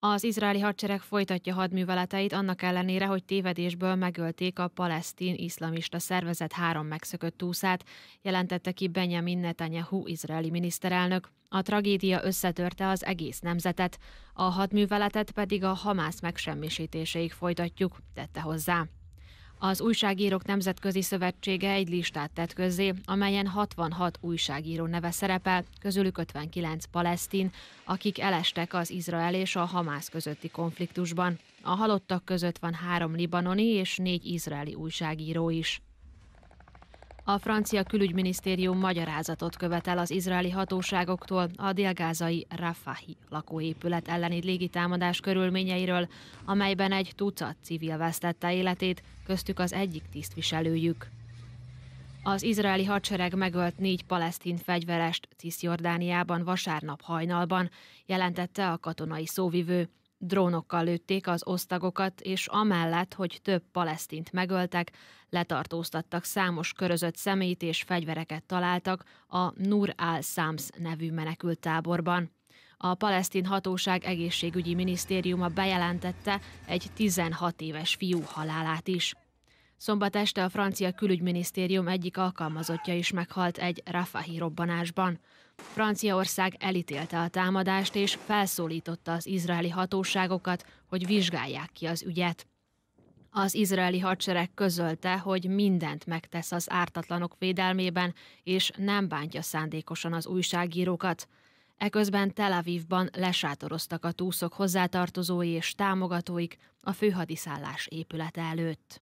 Az izraeli hadsereg folytatja hadműveleteit annak ellenére, hogy tévedésből megölték a palesztin iszlamista szervezet három megszökött túszát, jelentette ki Benjamin Netanyahu izraeli miniszterelnök. A tragédia összetörte az egész nemzetet, a hadműveletet pedig a Hamász megsemmisítéséig folytatjuk, tette hozzá. Az Újságírók Nemzetközi Szövetsége egy listát tett közzé, amelyen 66 újságíró neve szerepel, közülük 59 palesztin, akik elestek az Izrael és a Hamász közötti konfliktusban. A halottak között van három libanoni és négy izraeli újságíró is. A francia külügyminisztérium magyarázatot követel az izraeli hatóságoktól a délgázai Rafahi lakóépület elleni légitámadás körülményeiről, amelyben egy tucat civil vesztette életét, köztük az egyik tisztviselőjük. Az izraeli hadsereg megölt négy palesztin fegyverest Cisjordániában vasárnap hajnalban, jelentette a katonai szóvivő drónokkal lőtték az osztagokat, és amellett, hogy több palesztint megöltek, letartóztattak számos körözött szemét és fegyvereket találtak a Nur al-Sams nevű menekült táborban. A palesztin hatóság egészségügyi minisztériuma bejelentette egy 16 éves fiú halálát is. Szombat este a francia külügyminisztérium egyik alkalmazottja is meghalt egy Rafahi robbanásban. Franciaország elítélte a támadást és felszólította az izraeli hatóságokat, hogy vizsgálják ki az ügyet. Az izraeli hadsereg közölte, hogy mindent megtesz az ártatlanok védelmében, és nem bántja szándékosan az újságírókat. Eközben Tel Avivban lesátoroztak a túszok hozzátartozói és támogatóik a főhadiszállás épülete előtt.